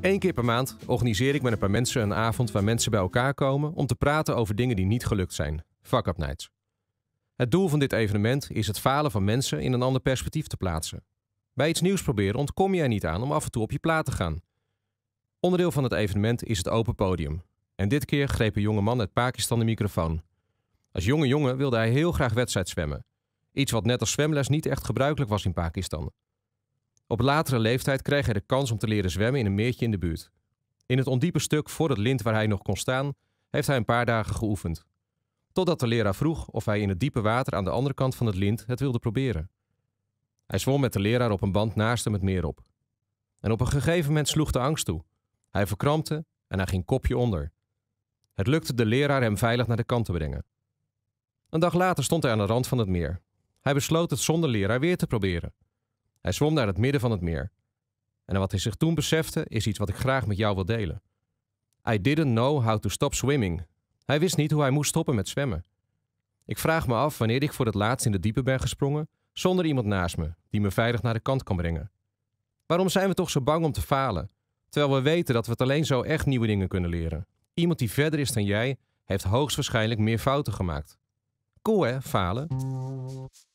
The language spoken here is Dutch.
Eén keer per maand organiseer ik met een paar mensen een avond waar mensen bij elkaar komen om te praten over dingen die niet gelukt zijn. Fuck-up nights. Het doel van dit evenement is het falen van mensen in een ander perspectief te plaatsen. Bij iets nieuws proberen ontkom je er niet aan om af en toe op je plaat te gaan. Onderdeel van het evenement is het open podium. En dit keer greep een jonge man uit Pakistan de microfoon. Als jonge jongen wilde hij heel graag wedstrijd zwemmen. Iets wat net als zwemles niet echt gebruikelijk was in Pakistan. Op latere leeftijd kreeg hij de kans om te leren zwemmen in een meertje in de buurt. In het ondiepe stuk voor het lint waar hij nog kon staan, heeft hij een paar dagen geoefend. Totdat de leraar vroeg of hij in het diepe water aan de andere kant van het lint het wilde proberen. Hij zwom met de leraar op een band naast hem het meer op. En op een gegeven moment sloeg de angst toe. Hij verkrampte en hij ging kopje onder. Het lukte de leraar hem veilig naar de kant te brengen. Een dag later stond hij aan de rand van het meer. Hij besloot het zonder leraar weer te proberen. Hij zwom naar het midden van het meer. En wat hij zich toen besefte, is iets wat ik graag met jou wil delen. I didn't know how to stop swimming. Hij wist niet hoe hij moest stoppen met zwemmen. Ik vraag me af wanneer ik voor het laatst in de diepe ben gesprongen, zonder iemand naast me, die me veilig naar de kant kan brengen. Waarom zijn we toch zo bang om te falen, terwijl we weten dat we het alleen zo echt nieuwe dingen kunnen leren? Iemand die verder is dan jij, heeft hoogstwaarschijnlijk meer fouten gemaakt. Cool hè, falen?